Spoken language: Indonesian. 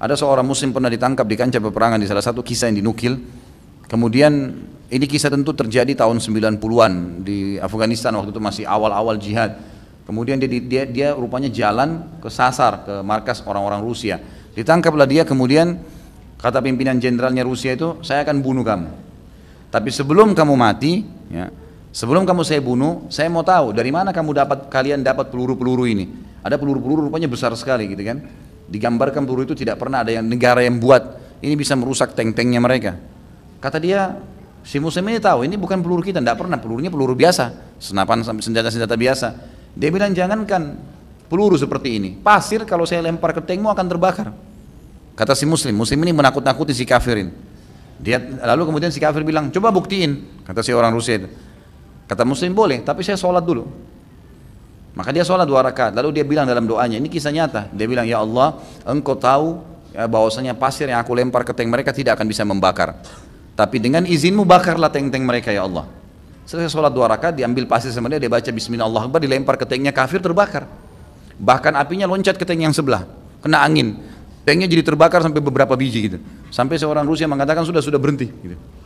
Ada seorang muslim pernah ditangkap di kancah peperangan di salah satu kisah yang dinukil. Kemudian ini kisah tentu terjadi tahun 90-an di Afghanistan waktu itu masih awal-awal jihad. Kemudian dia, dia, dia rupanya jalan ke Sasar, ke markas orang-orang Rusia. Ditangkaplah dia kemudian kata pimpinan jenderalnya Rusia itu, saya akan bunuh kamu. Tapi sebelum kamu mati, ya, sebelum kamu saya bunuh, saya mau tahu dari mana kamu dapat kalian dapat peluru-peluru ini. Ada peluru-peluru rupanya besar sekali gitu kan. Digambarkan peluru itu tidak pernah ada yang negara yang buat. Ini bisa merusak tank-tanknya mereka. Kata dia, si muslim ini tahu ini bukan peluru kita, tidak pernah. Pelurunya peluru biasa, senapan senjata-senjata biasa. Dia bilang jangankan peluru seperti ini, pasir kalau saya lempar ke tankmu akan terbakar. Kata si muslim, muslim ini menakut-nakuti si kafirin. Dia lalu kemudian si kafir bilang, coba buktiin. Kata si orang Rusia itu. Kata muslim boleh, tapi saya sholat dulu. Maka dia sholat dua rakaat. Lalu dia bilang dalam doanya, ini kisah nyata. Dia bilang, ya Allah, engkau tahu ya, bahwasanya pasir yang aku lempar ke tank mereka tidak akan bisa membakar. Tapi dengan izinmu bakarlah tank-tank mereka ya Allah. Setelah sholat dua rakaat, diambil pasir sama dia, dia baca Bismillah Akbar, dilempar ke tanknya kafir terbakar. Bahkan apinya loncat ke tank yang sebelah, kena angin. Tanknya jadi terbakar sampai beberapa biji gitu. Sampai seorang Rusia mengatakan sudah sudah berhenti. Gitu.